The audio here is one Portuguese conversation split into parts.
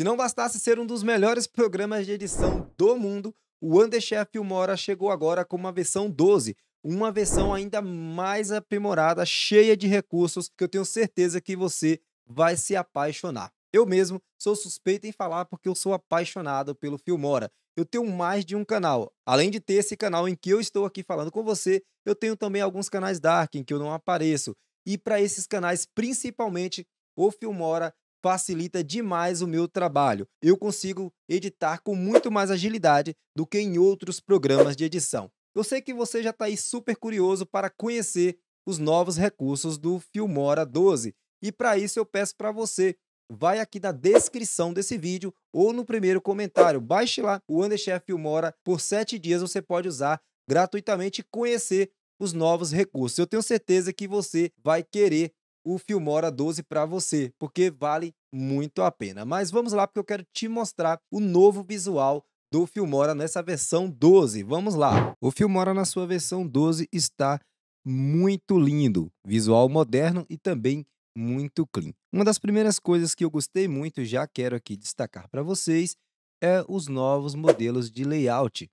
Se não bastasse ser um dos melhores programas de edição do mundo, o Undershare Filmora chegou agora com uma versão 12, uma versão ainda mais aprimorada, cheia de recursos, que eu tenho certeza que você vai se apaixonar. Eu mesmo sou suspeito em falar porque eu sou apaixonado pelo Filmora. Eu tenho mais de um canal. Além de ter esse canal em que eu estou aqui falando com você, eu tenho também alguns canais Dark em que eu não apareço. E para esses canais, principalmente, o Filmora facilita demais o meu trabalho. Eu consigo editar com muito mais agilidade do que em outros programas de edição. Eu sei que você já está aí super curioso para conhecer os novos recursos do Filmora 12. E para isso eu peço para você, vai aqui na descrição desse vídeo ou no primeiro comentário, baixe lá o Underchef Filmora. Por 7 dias você pode usar gratuitamente e conhecer os novos recursos. Eu tenho certeza que você vai querer o Filmora 12 para você, porque vale muito a pena. Mas vamos lá, porque eu quero te mostrar o novo visual do Filmora nessa versão 12. Vamos lá. O Filmora na sua versão 12 está muito lindo, visual moderno e também muito clean. Uma das primeiras coisas que eu gostei muito, já quero aqui destacar para vocês, é os novos modelos de layout.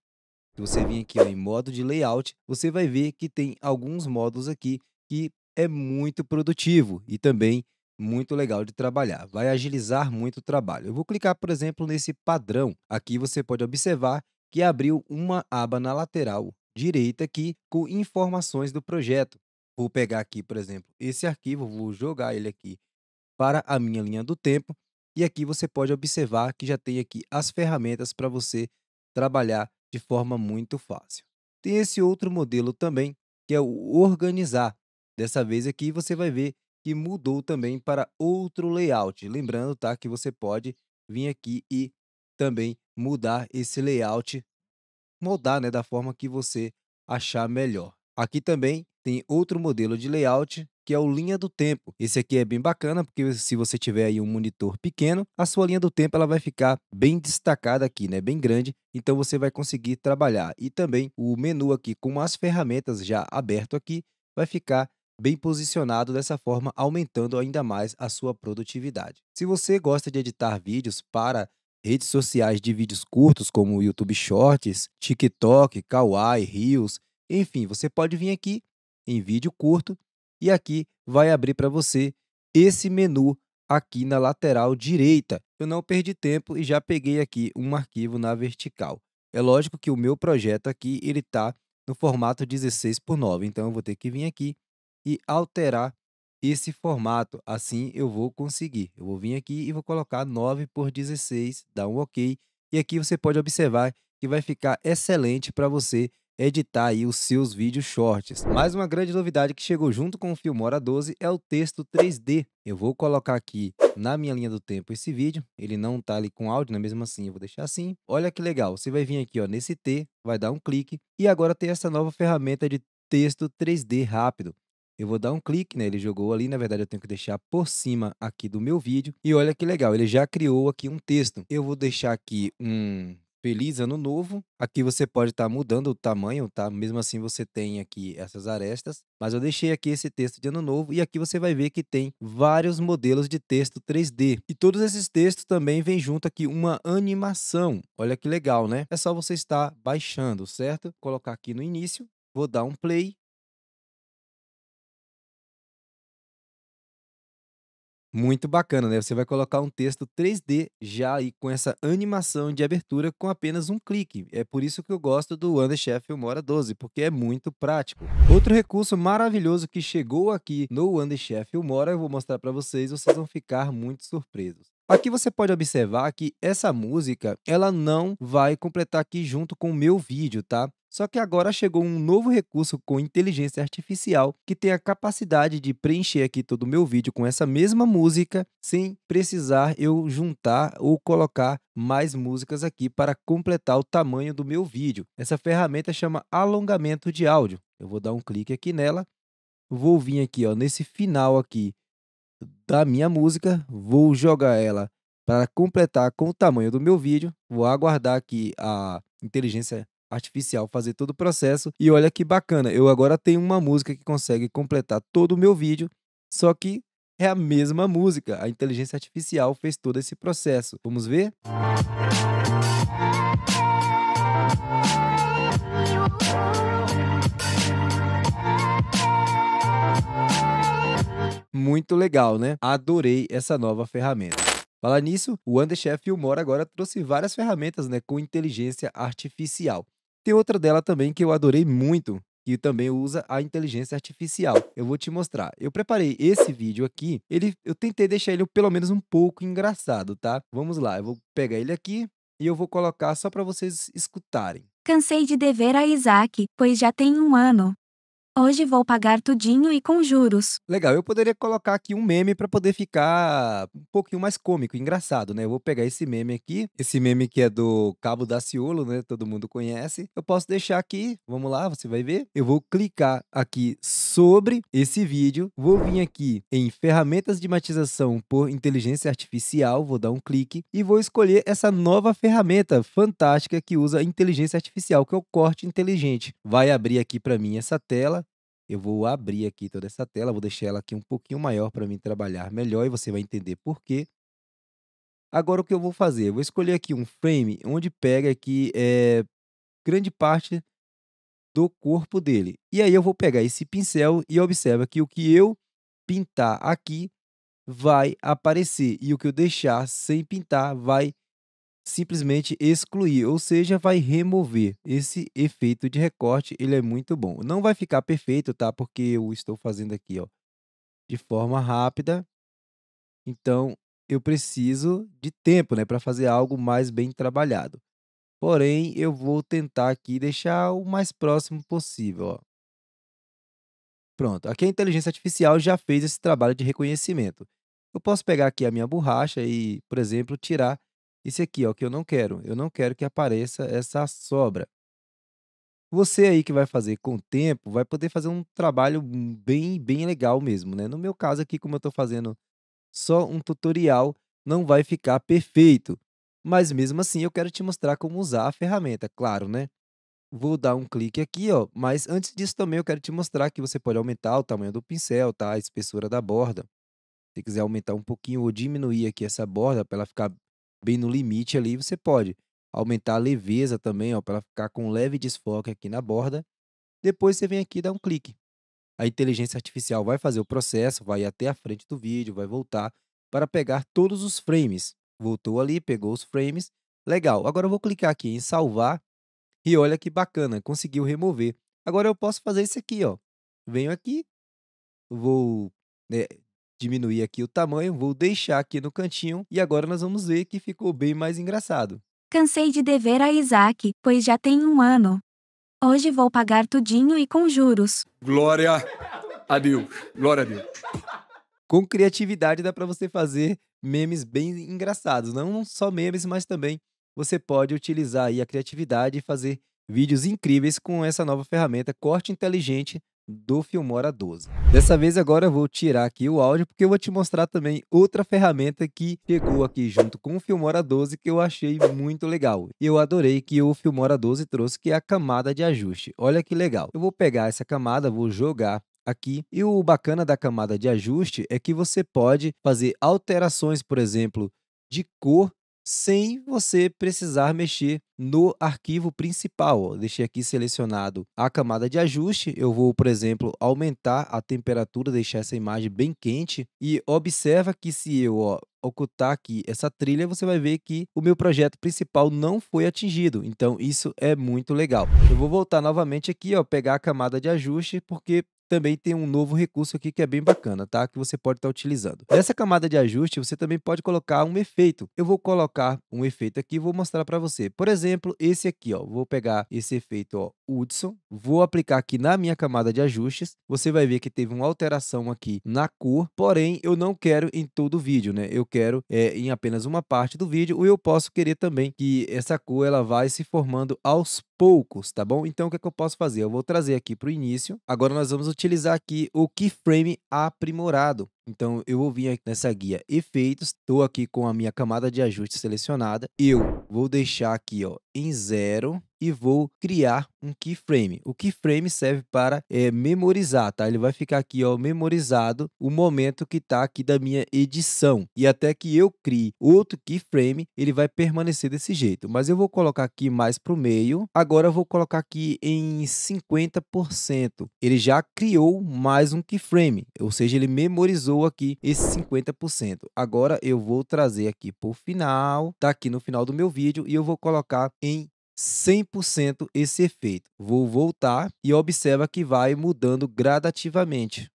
Se você vir aqui ó, em modo de layout, você vai ver que tem alguns modos aqui que é muito produtivo e também muito legal de trabalhar. Vai agilizar muito o trabalho. Eu vou clicar, por exemplo, nesse padrão. Aqui você pode observar que abriu uma aba na lateral direita aqui com informações do projeto. Vou pegar aqui, por exemplo, esse arquivo, vou jogar ele aqui para a minha linha do tempo e aqui você pode observar que já tem aqui as ferramentas para você trabalhar de forma muito fácil. Tem esse outro modelo também, que é o organizar. Dessa vez aqui você vai ver que mudou também para outro layout. Lembrando, tá, que você pode vir aqui e também mudar esse layout, moldar, né, da forma que você achar melhor. Aqui também tem outro modelo de layout que é o linha do tempo. Esse aqui é bem bacana porque se você tiver aí um monitor pequeno, a sua linha do tempo ela vai ficar bem destacada aqui, né, bem grande, então você vai conseguir trabalhar. E também o menu aqui com as ferramentas já aberto aqui vai ficar bem posicionado dessa forma, aumentando ainda mais a sua produtividade. Se você gosta de editar vídeos para redes sociais de vídeos curtos como YouTube Shorts, TikTok, Kawaii, Reels, enfim, você pode vir aqui em vídeo curto e aqui vai abrir para você esse menu aqui na lateral direita. Eu não perdi tempo e já peguei aqui um arquivo na vertical. É lógico que o meu projeto aqui ele está no formato 16 por 9, então eu vou ter que vir aqui e alterar esse formato. Assim eu vou conseguir. Eu vou vir aqui e vou colocar 9 por 16, dá um OK. E aqui você pode observar que vai ficar excelente para você editar aí os seus vídeos shorts. Mais uma grande novidade que chegou junto com o Filmora 12 é o texto 3D. Eu vou colocar aqui na minha linha do tempo esse vídeo, ele não está ali com áudio, né? mesmo assim eu vou deixar assim. Olha que legal, você vai vir aqui ó, nesse T, vai dar um clique e agora tem essa nova ferramenta de texto 3D rápido. Eu vou dar um clique, né? Ele jogou ali, na verdade eu tenho que deixar por cima aqui do meu vídeo. E olha que legal, ele já criou aqui um texto. Eu vou deixar aqui um feliz ano novo. Aqui você pode estar tá mudando o tamanho, tá? Mesmo assim você tem aqui essas arestas, mas eu deixei aqui esse texto de ano novo e aqui você vai ver que tem vários modelos de texto 3D. E todos esses textos também vem junto aqui uma animação. Olha que legal, né? É só você estar baixando, certo? colocar aqui no início, vou dar um play Muito bacana, né? Você vai colocar um texto 3D já e com essa animação de abertura com apenas um clique. É por isso que eu gosto do Underchef Filmora 12, porque é muito prático. Outro recurso maravilhoso que chegou aqui no Underchef Filmora, eu vou mostrar para vocês, vocês vão ficar muito surpresos. Aqui você pode observar que essa música ela não vai completar aqui junto com o meu vídeo, tá? Só que agora chegou um novo recurso com inteligência artificial que tem a capacidade de preencher aqui todo o meu vídeo com essa mesma música sem precisar eu juntar ou colocar mais músicas aqui para completar o tamanho do meu vídeo. Essa ferramenta chama alongamento de áudio. Eu vou dar um clique aqui nela, vou vir aqui ó, nesse final aqui da minha música, vou jogar ela para completar com o tamanho do meu vídeo, vou aguardar aqui a inteligência artificial fazer todo o processo e olha que bacana, eu agora tenho uma música que consegue completar todo o meu vídeo, só que é a mesma música, a inteligência artificial fez todo esse processo. Vamos ver? Música muito legal, né? Adorei essa nova ferramenta. Falar nisso, o Underchef Filmora agora trouxe várias ferramentas né, com inteligência artificial. Tem outra dela também que eu adorei muito, que também usa a inteligência artificial. Eu vou te mostrar. Eu preparei esse vídeo aqui, ele, eu tentei deixar ele pelo menos um pouco engraçado, tá? Vamos lá, eu vou pegar ele aqui e eu vou colocar só para vocês escutarem. Cansei de dever a Isaac, pois já tem um ano. Hoje vou pagar tudinho e com juros. Legal, eu poderia colocar aqui um meme para poder ficar um pouquinho mais cômico, engraçado, né? Eu vou pegar esse meme aqui, esse meme que é do Cabo da Ciolo, né? Todo mundo conhece. Eu posso deixar aqui, vamos lá, você vai ver. Eu vou clicar aqui sobre esse vídeo, vou vir aqui em ferramentas de matização por inteligência artificial, vou dar um clique e vou escolher essa nova ferramenta fantástica que usa inteligência artificial, que é o corte inteligente. Vai abrir aqui para mim essa tela eu vou abrir aqui toda essa tela, vou deixar ela aqui um pouquinho maior para mim trabalhar melhor e você vai entender por quê. Agora o que eu vou fazer? Eu vou escolher aqui um frame onde pega aqui é, grande parte do corpo dele. E aí eu vou pegar esse pincel e observa que o que eu pintar aqui vai aparecer e o que eu deixar sem pintar vai aparecer simplesmente excluir, ou seja, vai remover. Esse efeito de recorte, ele é muito bom. Não vai ficar perfeito, tá? Porque eu estou fazendo aqui, ó, de forma rápida. Então, eu preciso de tempo, né, para fazer algo mais bem trabalhado. Porém, eu vou tentar aqui deixar o mais próximo possível, ó. Pronto, aqui a inteligência artificial já fez esse trabalho de reconhecimento. Eu posso pegar aqui a minha borracha e, por exemplo, tirar isso aqui o que eu não quero. Eu não quero que apareça essa sobra. Você aí que vai fazer com o tempo, vai poder fazer um trabalho bem, bem legal mesmo, né? No meu caso aqui, como eu estou fazendo só um tutorial, não vai ficar perfeito. Mas mesmo assim, eu quero te mostrar como usar a ferramenta, claro, né? Vou dar um clique aqui, ó. Mas antes disso também eu quero te mostrar que você pode aumentar o tamanho do pincel, tá? A espessura da borda. Se quiser aumentar um pouquinho ou diminuir aqui essa borda para ela ficar bem no limite ali, você pode aumentar a leveza também, ó, para ficar com um leve desfoque aqui na borda. Depois você vem aqui e dá um clique. A inteligência artificial vai fazer o processo, vai até a frente do vídeo, vai voltar para pegar todos os frames. Voltou ali, pegou os frames. Legal. Agora eu vou clicar aqui em salvar e olha que bacana, conseguiu remover. Agora eu posso fazer isso aqui, ó. Venho aqui, vou né, diminuir aqui o tamanho, vou deixar aqui no cantinho e agora nós vamos ver que ficou bem mais engraçado. Cansei de dever a Isaac, pois já tem um ano. Hoje vou pagar tudinho e com juros. Glória a Deus. Glória a Deus. Com criatividade dá para você fazer memes bem engraçados, não só memes, mas também você pode utilizar aí a criatividade e fazer vídeos incríveis com essa nova ferramenta Corte Inteligente do Filmora 12. Dessa vez agora eu vou tirar aqui o áudio porque eu vou te mostrar também outra ferramenta que chegou aqui junto com o Filmora 12 que eu achei muito legal. E eu adorei que o Filmora 12 trouxe que é a camada de ajuste. Olha que legal. Eu vou pegar essa camada, vou jogar aqui. E o bacana da camada de ajuste é que você pode fazer alterações, por exemplo, de cor sem você precisar mexer no arquivo principal. Eu deixei aqui selecionado a camada de ajuste. Eu vou, por exemplo, aumentar a temperatura, deixar essa imagem bem quente. E observa que se eu ó, ocultar aqui essa trilha, você vai ver que o meu projeto principal não foi atingido. Então, isso é muito legal. Eu vou voltar novamente aqui, ó, pegar a camada de ajuste, porque também tem um novo recurso aqui que é bem bacana, tá? Que você pode estar tá utilizando. Nessa camada de ajuste, você também pode colocar um efeito. Eu vou colocar um efeito aqui e vou mostrar para você. Por exemplo, esse aqui, ó. Vou pegar esse efeito, ó, Hudson. Vou aplicar aqui na minha camada de ajustes. Você vai ver que teve uma alteração aqui na cor, porém, eu não quero em todo o vídeo, né? Eu quero é, em apenas uma parte do vídeo, ou eu posso querer também que essa cor ela vai se formando aos poucos, tá bom? Então, o que, é que eu posso fazer? Eu vou trazer aqui para o início. Agora, nós vamos utilizar aqui o keyframe aprimorado. Então eu vou vir aqui nessa guia efeitos, estou aqui com a minha camada de ajuste selecionada. Eu vou deixar aqui ó, em zero e vou criar um keyframe. O keyframe serve para é, memorizar, tá? Ele vai ficar aqui ó, memorizado o momento que está aqui da minha edição. E até que eu crie outro keyframe, ele vai permanecer desse jeito. Mas eu vou colocar aqui mais para o meio. Agora eu vou colocar aqui em 50%. Ele já criou mais um keyframe, ou seja, ele memorizou ganhou aqui esse 50%. Agora eu vou trazer aqui para o final, tá aqui no final do meu vídeo e eu vou colocar em 100% esse efeito. Vou voltar e observa que vai mudando gradativamente.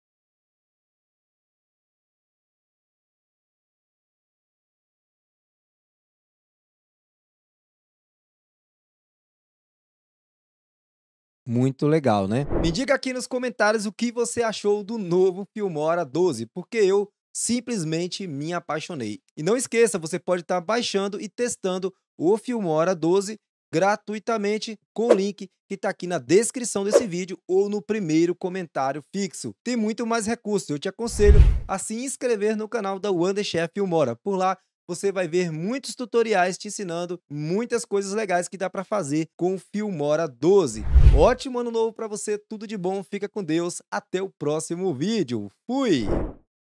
Muito legal, né? Me diga aqui nos comentários o que você achou do novo Filmora 12, porque eu simplesmente me apaixonei. E não esqueça, você pode estar baixando e testando o Filmora 12 gratuitamente com o link que está aqui na descrição desse vídeo ou no primeiro comentário fixo. Tem muito mais recursos, eu te aconselho a se inscrever no canal da Wonderchef Filmora. Por lá você vai ver muitos tutoriais te ensinando muitas coisas legais que dá para fazer com o Filmora 12. Ótimo ano novo para você, tudo de bom, fica com Deus, até o próximo vídeo. Fui!